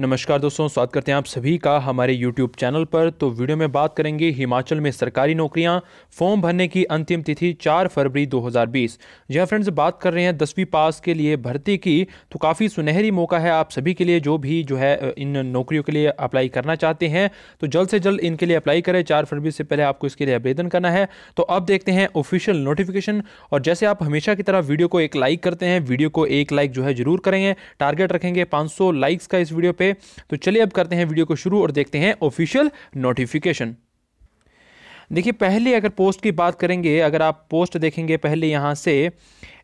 नमस्कार दोस्तों स्वागत करते हैं आप सभी का हमारे YouTube चैनल पर तो वीडियो में बात करेंगे हिमाचल में सरकारी नौकरियां फॉर्म भरने की अंतिम तिथि 4 फरवरी 2020 जी हाँ फ्रेंड्स बात कर रहे हैं दसवीं पास के लिए भर्ती की तो काफ़ी सुनहरी मौका है आप सभी के लिए जो भी जो है इन नौकरियों के लिए अप्लाई करना चाहते हैं तो जल्द से जल्द इनके लिए अप्लाई करें चार फरवरी से पहले आपको इसके लिए आवेदन करना है तो अब देखते हैं ऑफिशियल नोटिफिकेशन और जैसे आप हमेशा की तरह वीडियो को एक लाइक करते हैं वीडियो को एक लाइक जो है जरूर करेंगे टारगेट रखेंगे पाँच लाइक्स का इस वीडियो पर पे तो चलिए अब करते हैं वीडियो को शुरू और देखते हैं ऑफिशियल नोटिफिकेशन देखिए पहले अगर पोस्ट की बात करेंगे अगर आप पोस्ट देखेंगे पहले यहाँ से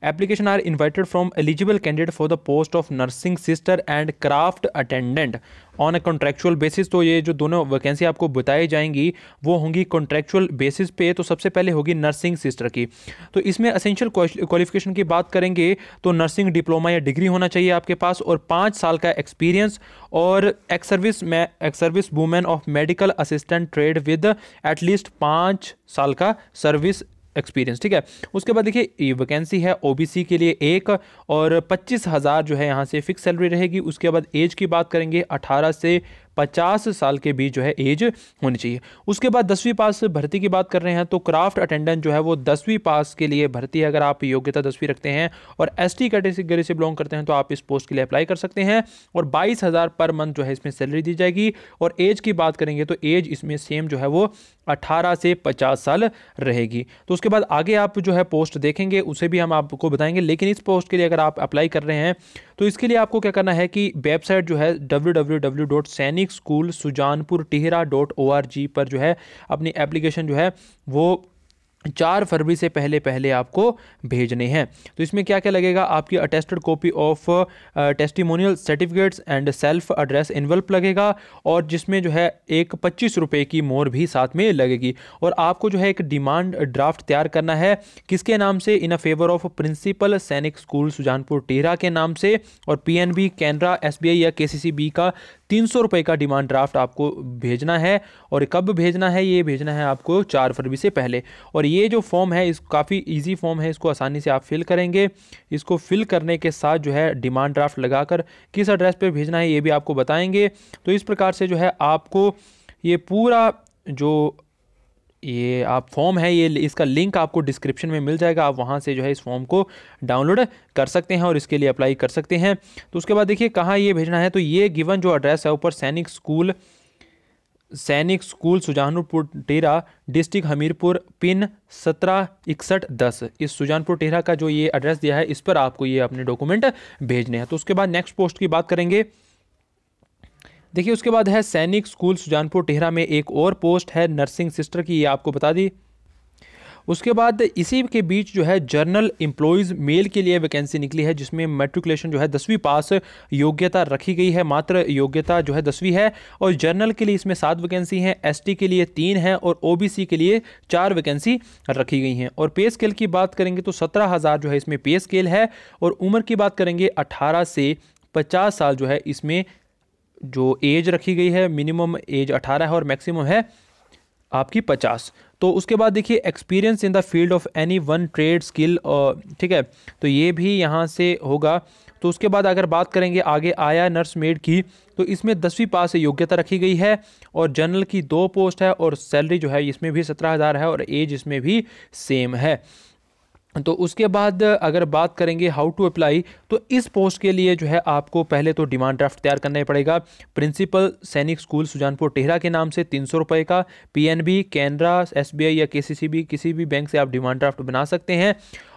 application are invited from eligible candidate for the post of nursing sister and craft attendant on a contractual basis तो ये जो दोनों वैकेंसी आपको बताई जाएंगी वो होंगी कॉन्ट्रेक्चुअल बेसिस पे तो सबसे पहले होगी नर्सिंग सिस्टर की तो इसमें असेंशियल क्वालिफिकेशन की बात करेंगे तो नर्सिंग डिप्लोमा या डिग्री होना चाहिए आपके पास और पाँच साल का एक्सपीरियंस और ex service ex service women of medical assistant trade with at least पाँच साल का सर्विस एक्सपीरियंस ठीक है उसके बाद देखिए वैकेंसी है ओबीसी के लिए एक और पच्चीस हज़ार जो है यहाँ से फिक्स सैलरी रहेगी उसके बाद एज की बात करेंगे अठारह से पचास साल के बीच जो है एज होनी चाहिए उसके बाद दसवीं पास भर्ती की बात कर रहे हैं तो क्राफ्ट अटेंडेंट जो है वो दसवीं पास के लिए भर्ती है अगर आप योग्यता दसवीं रखते हैं और एस टी कैटेगरी से बिलोंग करते हैं तो आप इस पोस्ट के लिए अप्लाई कर सकते हैं और बाईस पर मंथ जो है इसमें सैलरी दी जाएगी और एज की बात करेंगे तो एज इसमें सेम जो है वो 18 से 50 साल रहेगी तो उसके बाद आगे आप जो है पोस्ट देखेंगे उसे भी हम आपको बताएंगे लेकिन इस पोस्ट के लिए अगर आप अप्लाई कर रहे हैं तो इसके लिए आपको क्या करना है कि वेबसाइट जो है डब्ल्यू सैनिक स्कूल सुजानपुर टिहरा पर जो है अपनी एप्लीकेशन जो है वो चार फरवरी से पहले पहले आपको भेजने हैं तो इसमें क्या क्या लगेगा आपकी attested copy of testimonial certificates and self address envelope लगेगा और जिसमें जो है एक पच्चीस रुपये की मोर भी साथ में लगेगी और आपको जो है एक डिमांड ड्राफ्ट तैयार करना है किसके नाम से in a favour of principal Sainik school Sujanpur Tihra के नाम से और P N B Canara S B I या के सी सी बी का तीन सौ रुपये का डिमांड ड्राफ्ट आपको भेजना है और कब भेजना है ये भेजना है आपको चार फरवरी से पहले और ये जो फॉर्म है इस काफ़ी इजी फॉर्म है इसको आसानी से आप फिल करेंगे इसको फिल करने के साथ जो है डिमांड ड्राफ्ट लगाकर किस एड्रेस पे भेजना है ये भी आपको बताएंगे तो इस प्रकार से जो है आपको ये पूरा जो ये आप फॉर्म है ये इसका लिंक आपको डिस्क्रिप्शन में मिल जाएगा आप वहाँ से जो है इस फॉर्म को डाउनलोड कर सकते हैं और इसके लिए अप्लाई कर सकते हैं तो उसके बाद देखिए कहाँ ये भेजना है तो ये गिवन जो एड्रेस है ऊपर Sainik school Sainik school Sujanpur Tihra district Hamirpur pin सत्रह इकसठ दस इस सुजानपुर टेरा का जो ये एड्रेस दिया है इस पर आपको ये अपने डॉक्यूमेंट भेजने हैं तो उसके बाद नेक्स्ट पोस्ट की बात करेंगे देखिए उसके बाद है सैनिक स्कूल सुजानपुर टेहरा में एक और पोस्ट है नर्सिंग सिस्टर की ये आपको बता दी उसके बाद इसी के बीच जो है जर्नल एम्प्लॉयज़ मेल के लिए वैकेंसी निकली है जिसमें मेट्रिकुलेशन जो है दसवीं पास योग्यता रखी गई है मात्र योग्यता जो है दसवीं है और जर्नल के लिए इसमें सात वैकेंसी हैं एस के लिए तीन हैं और ओ के लिए चार वैकेंसी रखी गई हैं और पे स्केल की बात करेंगे तो सत्रह हज़ार जो है इसमें पे स्केल है और उम्र की बात करेंगे अट्ठारह से पचास साल जो है इसमें जो एज रखी गई है मिनिमम एज अठारह है और मैक्सिमम है आपकी पचास तो उसके बाद देखिए experience in the field of any one trade skill ठीक है तो ये भी यहाँ से होगा तो उसके बाद अगर बात करेंगे आगे आया नर्स मेड की तो इसमें दसवीं पास से योग्यता रखी गई है और जनरल की दो पोस्ट है और सैलरी जो है इसमें भी सत्रह हज़ार है और एज इसमें भी सेम है तो उसके बाद अगर बात करेंगे हाउ टू अप्लाई तो इस पोस्ट के लिए जो है आपको पहले तो डिमांड ड्राफ्ट तैयार करना पड़ेगा प्रिंसिपल सैनिक स्कूल सुजानपुर टेहरा के नाम से तीन सौ रुपये का पीएनबी कैनरा एसबीआई या केसीसीबी किसी भी बैंक से आप डिमांड ड्राफ्ट बना सकते हैं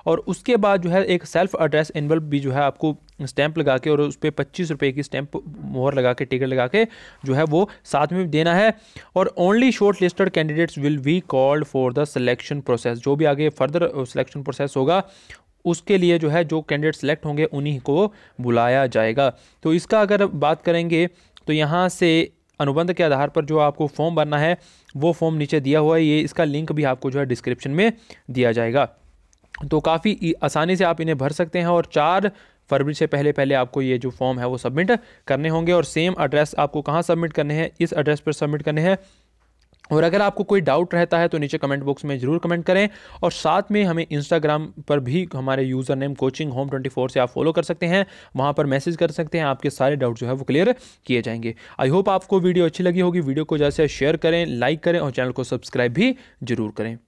और उसके बाद जो है एक सेल्फ एड्रेस एनवल्व भी जो है आपको स्टैंप लगा के और उस पर पच्चीस रुपये की स्टैंप मोहर लगा के टिकट लगा के जो है वो साथ में देना है और only short listed candidates will be called for the selection process जो भी आगे फर्दर सिलेक्शन प्रोसेस होगा उसके लिए जो है जो कैंडिडेट सेलेक्ट होंगे उन्हीं को बुलाया जाएगा तो इसका अगर बात करेंगे तो यहाँ से अनुबंध के आधार पर जो आपको फॉर्म भरना है वो फॉर्म नीचे दिया हुआ है ये इसका लिंक भी आपको जो है डिस्क्रिप्शन में दिया जाएगा तो काफ़ी आसानी से आप इन्हें भर सकते हैं और चार फरवरी से पहले पहले आपको ये जो फॉर्म है वो सबमिट करने होंगे और सेम एड्रेस आपको कहाँ सबमिट करने हैं इस एड्रेस पर सबमिट करने हैं और अगर आपको कोई डाउट रहता है तो नीचे कमेंट बॉक्स में ज़रूर कमेंट करें और साथ में हमें इंस्टाग्राम पर भी हमारे user name coaching home twenty four से आप फॉलो कर सकते हैं वहाँ पर मैसेज कर सकते हैं आपके सारे डाउट जो है वो क्लियर किए जाएंगे आई होप आपको वीडियो अच्छी लगी होगी वीडियो को जैसे शेयर करें लाइक करें और चैनल को सब्सक्राइब भी जरूर करें